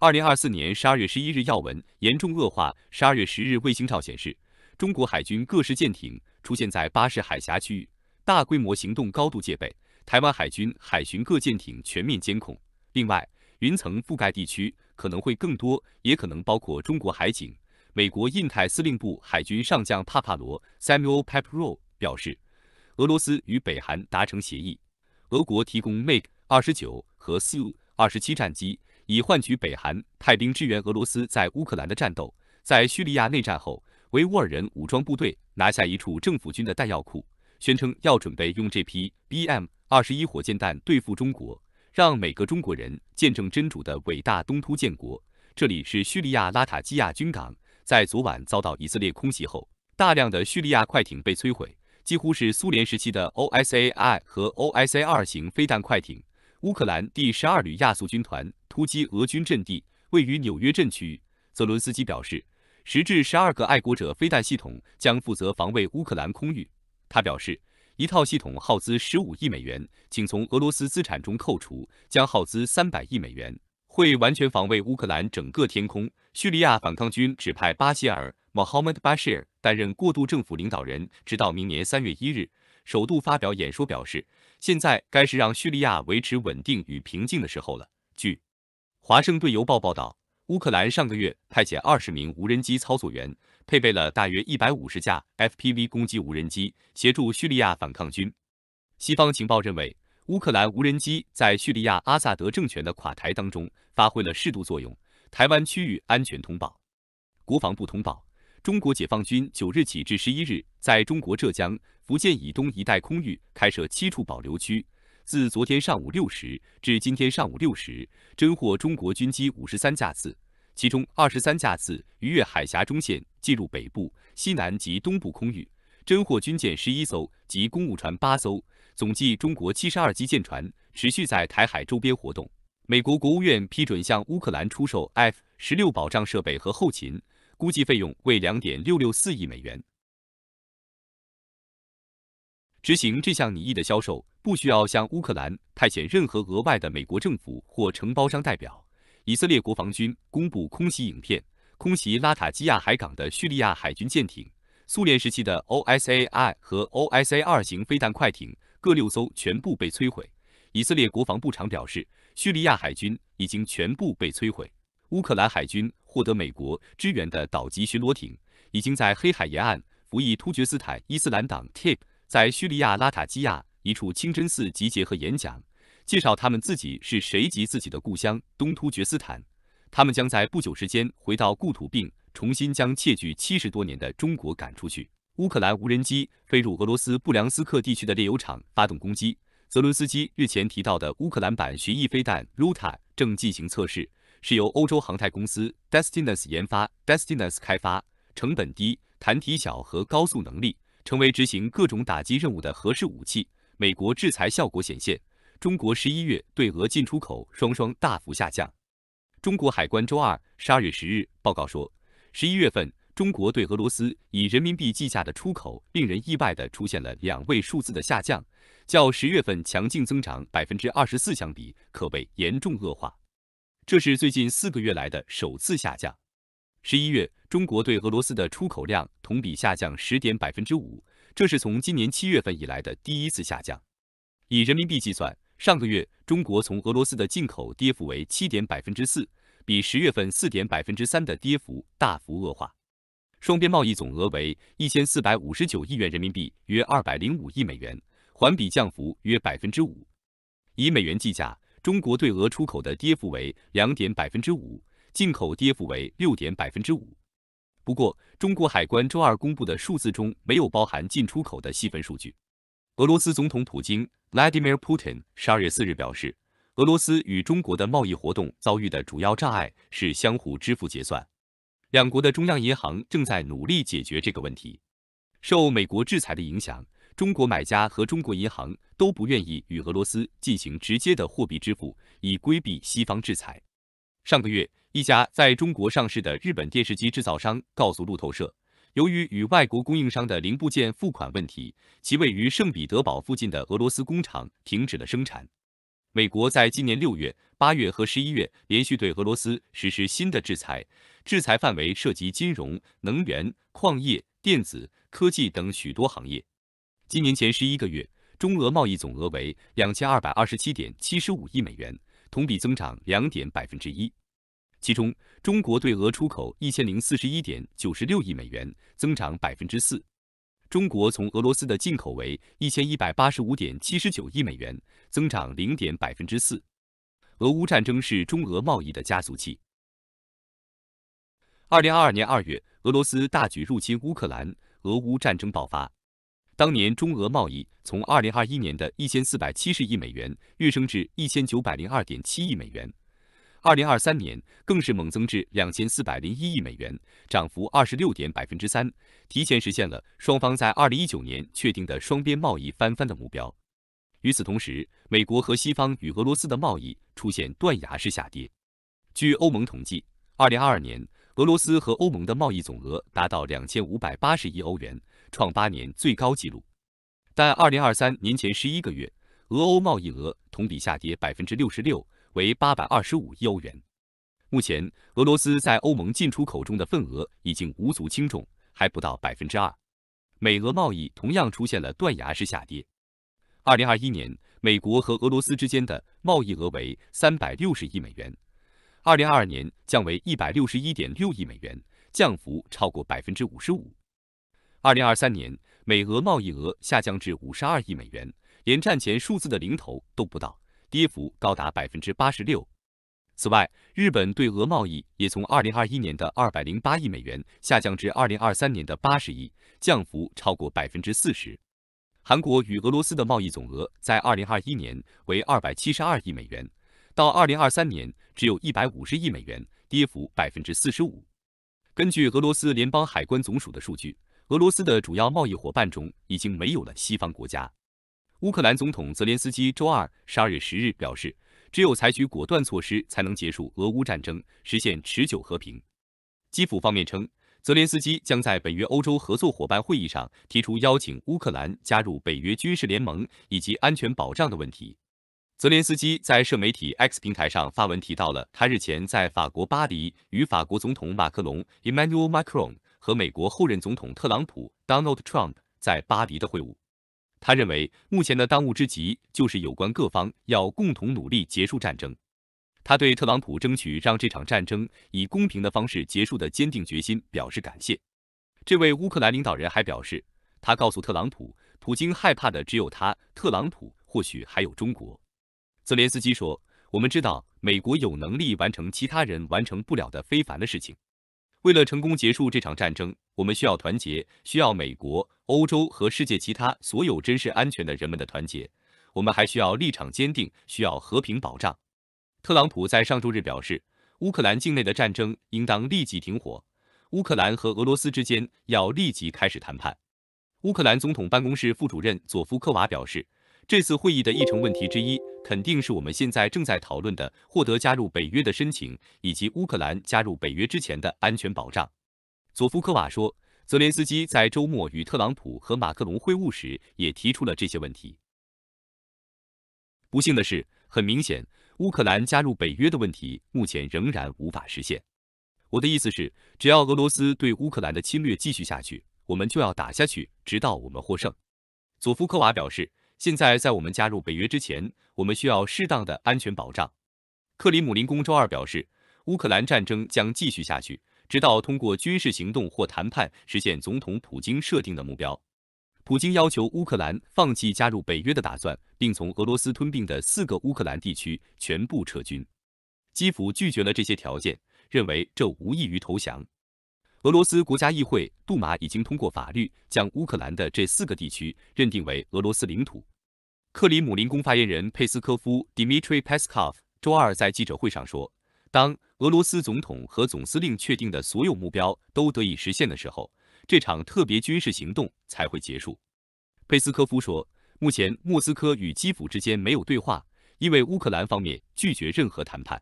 二零二四年十二月十一日，要闻严重恶化。十二月十日卫星照显示，中国海军各式舰艇出现在巴士海峡区域，大规模行动，高度戒备。台湾海军海巡各舰艇全面监控。另外，云层覆盖地区可能会更多，也可能包括中国海警。美国印太司令部海军上将帕帕罗 （Samuel p e p r o 表示，俄罗斯与北韩达成协议，俄国提供 MiG 二十九和 Su 二十七战机。以换取北韩派兵支援俄罗斯在乌克兰的战斗。在叙利亚内战后，维吾尔人武装部队拿下一处政府军的弹药库，宣称要准备用这批 BM 二十一火箭弹对付中国，让每个中国人见证真主的伟大东突建国。这里是叙利亚拉塔基亚军港，在昨晚遭到以色列空袭后，大量的叙利亚快艇被摧毁，几乎是苏联时期的 OSAI 和 OSA 二型飞弹快艇。乌克兰第十二旅亚速军团。突击俄军阵地位于纽约镇区泽伦斯基表示，十至十二个爱国者飞弹系统将负责防卫乌克兰空域。他表示，一套系统耗资十五亿美元，请从俄罗斯资产中扣除，将耗资三百亿美元，会完全防卫乌克兰整个天空。叙利亚反抗军指派巴希尔 m m m o h a d Bashir） 担任过渡政府领导人，直到明年三月一日。首度发表演说表示，现在该是让叙利亚维持稳定与平静的时候了。据华盛顿邮报报道，乌克兰上个月派遣二十名无人机操作员，配备了大约一百五十架 FPV 攻击无人机，协助叙利亚反抗军。西方情报认为，乌克兰无人机在叙利亚阿萨德政权的垮台当中发挥了适度作用。台湾区域安全通报，国防部通报，中国解放军九日起至十一日，在中国浙江、福建以东一带空域开设七处保留区。自昨天上午六时至今天上午六时，侦获中国军机五十三架次，其中二十三架次逾越海峡中线进入北部、西南及东部空域，侦获军舰十一艘及公务船八艘，总计中国七十二级舰船持续在台海周边活动。美国国务院批准向乌克兰出售 F 十六保障设备和后勤，估计费用为两点六六四亿美元。执行这项拟议的销售。不需要向乌克兰派遣任何额外的美国政府或承包商代表。以色列国防军公布空袭影片，空袭拉塔基亚海港的叙利亚海军舰艇，苏联时期的 OSAI 和 OSA 二型飞弹快艇各六艘全部被摧毁。以色列国防部长表示，叙利亚海军已经全部被摧毁。乌克兰海军获得美国支援的岛级巡逻艇已经在黑海沿岸服役。突厥斯坦伊斯兰党 （TIP） 在叙利亚拉塔基亚。一处清真寺集结和演讲，介绍他们自己是谁及自己的故乡东突厥斯坦。他们将在不久时间回到故土，并重新将窃据七十多年的中国赶出去。乌克兰无人机飞入俄罗斯布良斯克地区的炼油厂发动攻击。泽伦斯基日前提到的乌克兰版巡弋飞弹 Ruta 正进行测试，是由欧洲航太公司 Destinus 研发。Destinus 开发成本低、弹体小和高速能力，成为执行各种打击任务的合适武器。美国制裁效果显现，中国十一月对俄进出口双双大幅下降。中国海关周二十二月十日报告说，十一月份中国对俄罗斯以人民币计价的出口，令人意外地出现了两位数字的下降，较十月份强劲增长百分之二十四相比，可谓严重恶化。这是最近四个月来的首次下降。十一月中国对俄罗斯的出口量同比下降十点百分之五。这是从今年七月份以来的第一次下降。以人民币计算，上个月中国从俄罗斯的进口跌幅为七点百分之四，比十月份四点百分之三的跌幅大幅恶化。双边贸易总额为一千四百五十九亿元人民币，约二百零五亿美元，环比降幅约百分之五。以美元计价，中国对俄出口的跌幅为两点百分之五，进口跌幅为六点百分之五。不过，中国海关周二公布的数字中没有包含进出口的细分数据。俄罗斯总统普京 Vladimir Putin 十二月四日表示，俄罗斯与中国的贸易活动遭遇的主要障碍是相互支付结算。两国的中央银行正在努力解决这个问题。受美国制裁的影响，中国买家和中国银行都不愿意与俄罗斯进行直接的货币支付，以规避西方制裁。上个月。一家在中国上市的日本电视机制造商告诉路透社，由于与外国供应商的零部件付款问题，其位于圣彼得堡附近的俄罗斯工厂停止了生产。美国在今年六月、八月和十一月连续对俄罗斯实施新的制裁，制裁范围涉及金融、能源、矿业、电子、科技等许多行业。今年前十一个月，中俄贸易总额为两千二百二十七点七十五亿美元，同比增长两点百分之一。其中，中国对俄出口一千零四十一点九十六亿美元，增长百分之四；中国从俄罗斯的进口为一千一百八十五点七十九亿美元，增长零点百分之四。俄乌战争是中俄贸易的加速器。二零二二年二月，俄罗斯大举入侵乌克兰，俄乌战争爆发。当年，中俄贸易从二零二一年的一千四百七十亿美元跃升至一千九百零二点七亿美元。二零二三年更是猛增至两千四百零一亿美元，涨幅二十六点百分之三，提前实现了双方在二零一九年确定的双边贸易翻番的目标。与此同时，美国和西方与俄罗斯的贸易出现断崖式下跌。据欧盟统计，二零二二年俄罗斯和欧盟的贸易总额达到两千五百八十亿欧元，创八年最高纪录。但二零二三年前十一个月，俄欧贸易额同比下跌百分之六十六。为八百二十五亿欧元。目前，俄罗斯在欧盟进出口中的份额已经无足轻重，还不到百分之二。美俄贸易同样出现了断崖式下跌。二零二一年，美国和俄罗斯之间的贸易额为三百六十亿美元，二零二二年降为一百六十一点六亿美元，降幅超过百分之五十五。二零二三年，美俄贸易额下降至五十二亿美元，连战前数字的零头都不到。跌幅高达百分之八十六。此外，日本对俄贸易也从二零二一年的二百零八亿美元下降至二零二三年的八十亿，降幅超过百分之四十。韩国与俄罗斯的贸易总额在二零二一年为二百七十二亿美元，到二零二三年只有一百五十亿美元，跌幅百分之四十五。根据俄罗斯联邦海关总署的数据，俄罗斯的主要贸易伙伴中已经没有了西方国家。乌克兰总统泽连斯基周二十二月十日表示，只有采取果断措施，才能结束俄乌战争，实现持久和平。基辅方面称，泽连斯基将在北约欧洲合作伙伴会议上提出邀请乌克兰加入北约军事联盟以及安全保障的问题。泽连斯基在社媒体 X 平台上发文提到了他日前在法国巴黎与法国总统马克龙 Emmanuel Macron 和美国后任总统特朗普 Donald Trump 在巴黎的会晤。他认为，目前的当务之急就是有关各方要共同努力结束战争。他对特朗普争取让这场战争以公平的方式结束的坚定决心表示感谢。这位乌克兰领导人还表示，他告诉特朗普，普京害怕的只有他，特朗普或许还有中国。泽连斯基说：“我们知道美国有能力完成其他人完成不了的非凡的事情。”为了成功结束这场战争，我们需要团结，需要美国、欧洲和世界其他所有珍视安全的人们的团结。我们还需要立场坚定，需要和平保障。特朗普在上周日表示，乌克兰境内的战争应当立即停火，乌克兰和俄罗斯之间要立即开始谈判。乌克兰总统办公室副主任佐夫科娃表示。这次会议的议程问题之一，肯定是我们现在正在讨论的获得加入北约的申请，以及乌克兰加入北约之前的安全保障。佐夫科瓦说，泽连斯基在周末与特朗普和马克龙会晤时也提出了这些问题。不幸的是，很明显，乌克兰加入北约的问题目前仍然无法实现。我的意思是，只要俄罗斯对乌克兰的侵略继续下去，我们就要打下去，直到我们获胜。佐夫科瓦表示。现在，在我们加入北约之前，我们需要适当的安全保障。克里姆林宫周二表示，乌克兰战争将继续下去，直到通过军事行动或谈判实现总统普京设定的目标。普京要求乌克兰放弃加入北约的打算，并从俄罗斯吞并的四个乌克兰地区全部撤军。基辅拒绝了这些条件，认为这无异于投降。俄罗斯国家议会杜马已经通过法律，将乌克兰的这四个地区认定为俄罗斯领土。克里姆林宫发言人佩斯科夫 （Dmitry Peskov） 周二在记者会上说：“当俄罗斯总统和总司令确定的所有目标都得以实现的时候，这场特别军事行动才会结束。”佩斯科夫说：“目前莫斯科与基辅之间没有对话，因为乌克兰方面拒绝任何谈判。”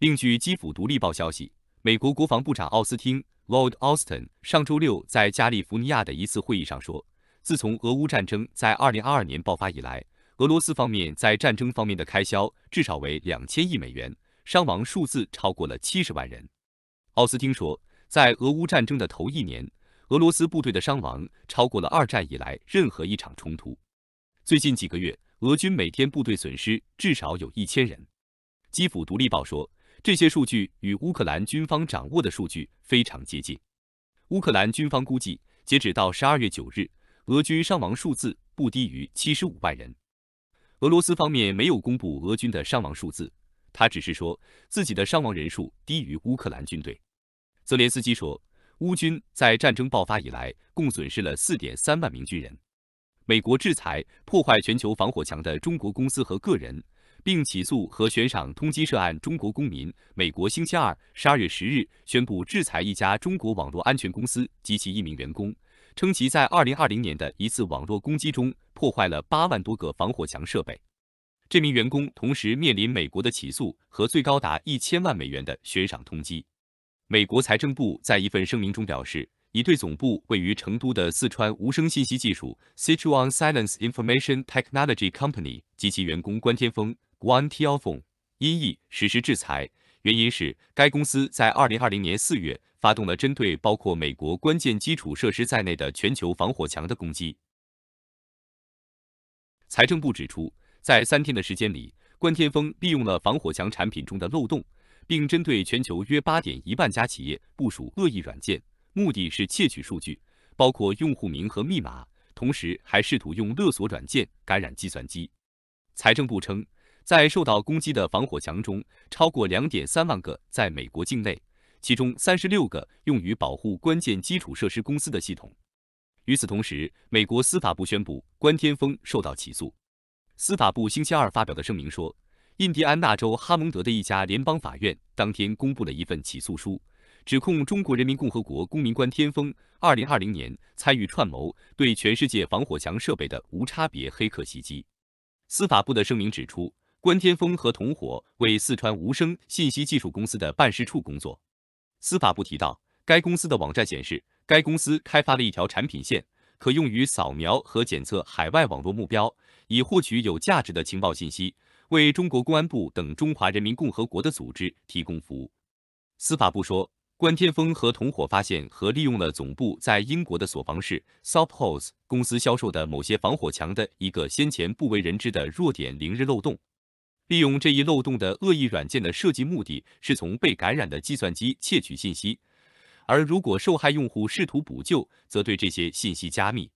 另据基辅独立报消息，美国国防部长奥斯汀。Lord Austin 上周六在加利福尼亚的一次会议上说，自从俄乌战争在2022年爆发以来，俄罗斯方面在战争方面的开销至少为2000亿美元，伤亡数字超过了70万人。奥斯汀说，在俄乌战争的头一年，俄罗斯部队的伤亡超过了二战以来任何一场冲突。最近几个月，俄军每天部队损失至少有一千人。基辅独立报说。这些数据与乌克兰军方掌握的数据非常接近。乌克兰军方估计，截止到十二月九日，俄军伤亡数字不低于七十五万人。俄罗斯方面没有公布俄军的伤亡数字，他只是说自己的伤亡人数低于乌克兰军队。泽连斯基说，乌军在战争爆发以来共损失了四点三万名军人。美国制裁破坏全球防火墙的中国公司和个人。并起诉和悬赏通缉涉案中国公民。美国星期二十二月十日宣布制裁一家中国网络安全公司及其一名员工，称其在二零二零年的一次网络攻击中破坏了八万多个防火墙设备。这名员工同时面临美国的起诉和最高达一千万美元的悬赏通缉。美国财政部在一份声明中表示，已对总部位于成都的四川无声信息技术 （Sichuan Silence Information Technology Company） 及其员工关天峰。OneTelfone 音译实施制裁，原因是该公司在二零二零年四月发动了针对包括美国关键基础设施在内的全球防火墙的攻击。财政部指出，在三天的时间里，关天峰利用了防火墙产品中的漏洞，并针对全球约八点一万家企业部署恶意软件，目的是窃取数据，包括用户名和密码，同时还试图用勒索软件感染计算机。财政部称。在受到攻击的防火墙中，超过两点三万个在美国境内，其中三十六个用于保护关键基础设施公司的系统。与此同时，美国司法部宣布关天峰受到起诉。司法部星期二发表的声明说，印第安纳州哈蒙德的一家联邦法院当天公布了一份起诉书，指控中国人民共和国公民关天峰二零二零年参与串谋对全世界防火墙设备的无差别黑客袭击。司法部的声明指出。关天峰和同伙为四川无声信息技术公司的办事处工作。司法部提到，该公司的网站显示，该公司开发了一条产品线，可用于扫描和检测海外网络目标，以获取有价值的情报信息，为中国公安部等中华人民共和国的组织提供服务。司法部说，关天峰和同伙发现和利用了总部在英国的所防市 s o p h o s 公司销售的某些防火墙的一个先前不为人知的弱点零日漏洞。利用这一漏洞的恶意软件的设计目的是从被感染的计算机窃取信息，而如果受害用户试图补救，则对这些信息加密。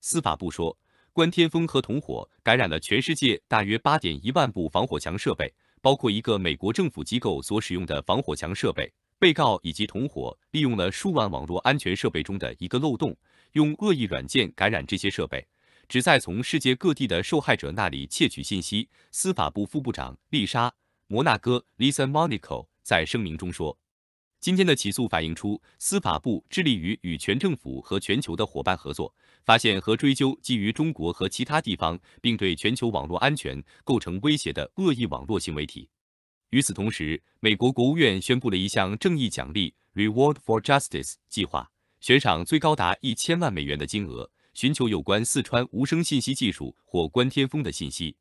司法部说，关天峰和同伙感染了全世界大约八点一万部防火墙设备，包括一个美国政府机构所使用的防火墙设备。被告以及同伙利用了数万网络安全设备中的一个漏洞，用恶意软件感染这些设备。旨在从世界各地的受害者那里窃取信息。司法部副部长丽莎·摩纳哥 （Lisa Monaco） 在声明中说：“今天的起诉反映出司法部致力于与全政府和全球的伙伴合作，发现和追究基于中国和其他地方并对全球网络安全构成威胁的恶意网络行为体。”与此同时，美国国务院宣布了一项正义奖励 （Reward for Justice） 计划，悬赏最高达一千万美元的金额。寻求有关四川无声信息技术或关天峰的信息。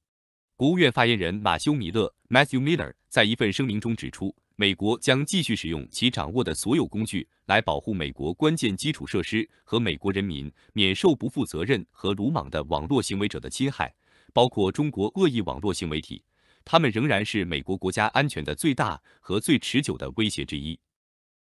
国务院发言人马修·米勒 （Matthew Miller） 在一份声明中指出，美国将继续使用其掌握的所有工具来保护美国关键基础设施和美国人民免受不负责任和鲁莽的网络行为者的侵害，包括中国恶意网络行为体。他们仍然是美国国家安全的最大和最持久的威胁之一。